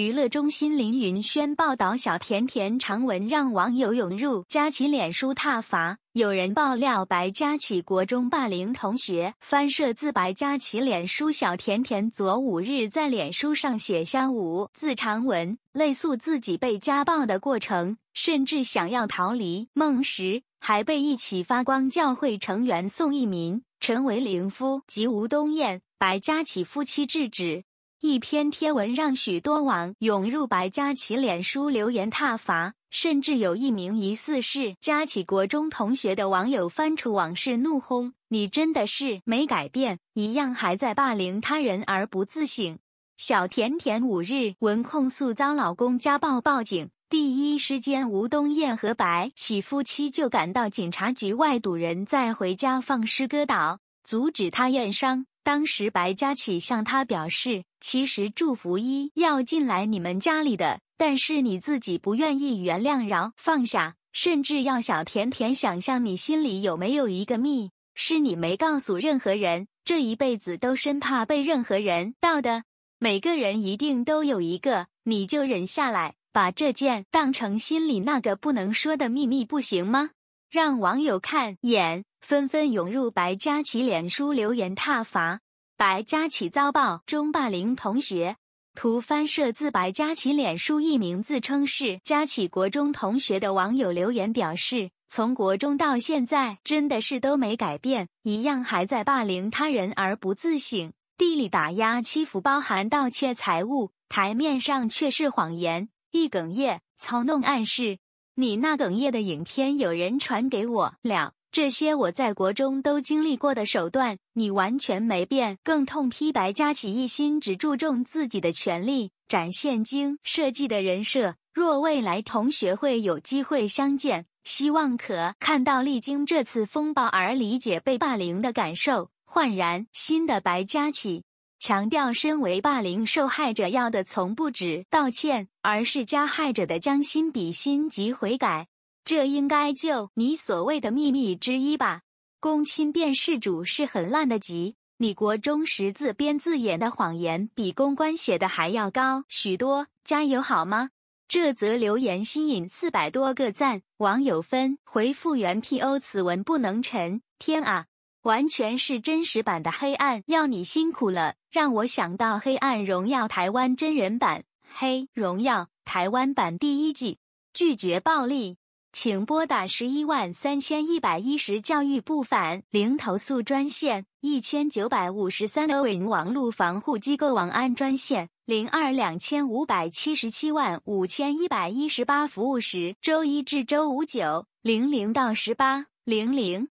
娱乐中心林云轩报道：小甜甜长文让网友涌入，佳琪脸书踏伐。有人爆料白佳琪国中霸凌同学，翻摄自白佳琪脸书。小甜甜昨五日在脸书上写下五字长文，类诉自己被家暴的过程，甚至想要逃离。梦时还被一起发光教会成员宋一民、陈维玲夫及吴东彦、白佳琪夫妻制止。一篇贴文让许多网涌入白嘉琪脸书留言挞伐，甚至有一名疑似是嘉琪国中同学的网友翻出往事怒轰：“你真的是没改变，一样还在霸凌他人而不自省。”小甜甜五日文控诉遭老公家暴报警，第一时间吴东燕和白起夫妻就赶到警察局外堵人，再回家放诗歌岛阻止他验伤。当时白嘉琪向他表示，其实祝福一要进来你们家里的，但是你自己不愿意原谅、饶、放下，甚至要小甜甜想象你心里有没有一个秘，是你没告诉任何人，这一辈子都生怕被任何人盗的。每个人一定都有一个，你就忍下来，把这件当成心里那个不能说的秘密，不行吗？让网友看眼，纷纷涌入白嘉琪脸书留言挞伐。白嘉琪遭曝中霸凌同学，图翻摄自白嘉琪脸书。一名自称是嘉琪国中同学的网友留言表示：“从国中到现在，真的是都没改变，一样还在霸凌他人而不自省，地里打压欺负，包含盗窃财物，台面上却是谎言。”一哽咽，操弄暗示你那哽咽的影片，有人传给我了。这些我在国中都经历过的手段，你完全没变。更痛批白嘉祺一心只注重自己的权利，展现精设计的人设。若未来同学会有机会相见，希望可看到历经这次风暴而理解被霸凌的感受，焕然新的白嘉祺强调身为霸凌受害者要的从不止道歉，而是加害者的将心比心及悔改。这应该就你所谓的秘密之一吧？公亲变事主是很烂的级，你国忠实自编自演的谎言比公关写的还要高许多，加油好吗？这则留言吸引四百多个赞，网友分回复原 P O 此文不能沉。天啊，完全是真实版的黑暗，要你辛苦了，让我想到《黑暗荣耀》台湾真人版，《黑荣耀》台湾版第一季，拒绝暴力。请拨打十一万三千一百一十教育部反零投诉专线一千九百五十三的网络防护机构网安专线零二两千五百七十七万五千一百一十八服务时周一至周五九零零到十八零零。